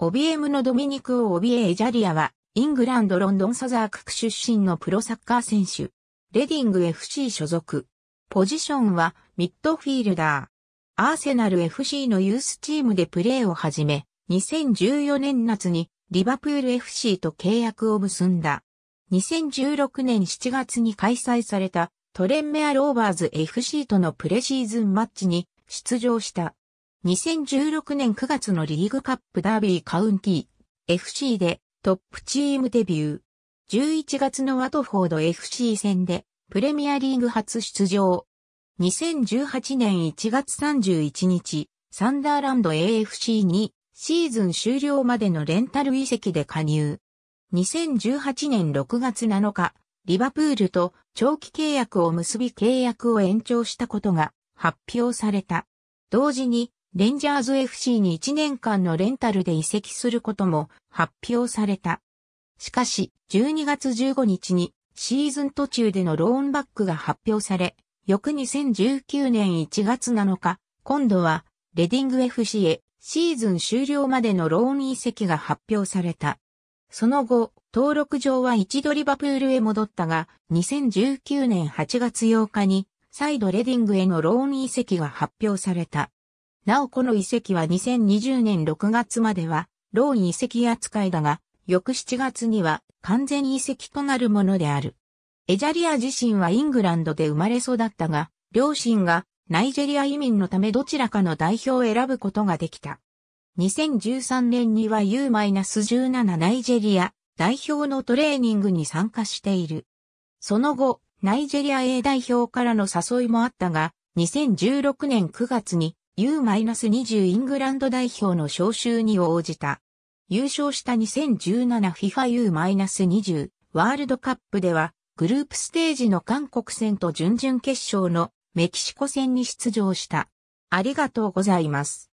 オビエムのドミニク・オビエ・エジャリアは、イングランド・ロンドン・サザーク出身のプロサッカー選手。レディング FC 所属。ポジションは、ミッドフィールダー。アーセナル FC のユースチームでプレーを始め、2014年夏に、リバプール FC と契約を結んだ。2016年7月に開催された、トレンメア・ローバーズ FC とのプレシーズンマッチに出場した。2016年9月のリーグカップダービーカウンティー FC でトップチームデビュー。11月のワトフォード FC 戦でプレミアリーグ初出場。2018年1月31日、サンダーランド AFC にシーズン終了までのレンタル移籍で加入。2018年6月7日、リバプールと長期契約を結び契約を延長したことが発表された。同時にレンジャーズ FC に1年間のレンタルで移籍することも発表された。しかし、12月15日にシーズン途中でのローンバックが発表され、翌2019年1月7日、今度はレディング FC へシーズン終了までのローン移籍が発表された。その後、登録上は一度リバプールへ戻ったが、2019年8月8日に再度レディングへのローン移籍が発表された。なおこの遺跡は2020年6月までは、ローン遺跡扱いだが、翌7月には完全遺跡となるものである。エジャリア自身はイングランドで生まれ育ったが、両親がナイジェリア移民のためどちらかの代表を選ぶことができた。2013年には U-17 ナイジェリア代表のトレーニングに参加している。その後、ナイジェリア A 代表からの誘いもあったが、2016年9月に U-20 イングランド代表の招集に応じた。優勝した 2017FIFA U-20 ワールドカップでは、グループステージの韓国戦と準々決勝のメキシコ戦に出場した。ありがとうございます。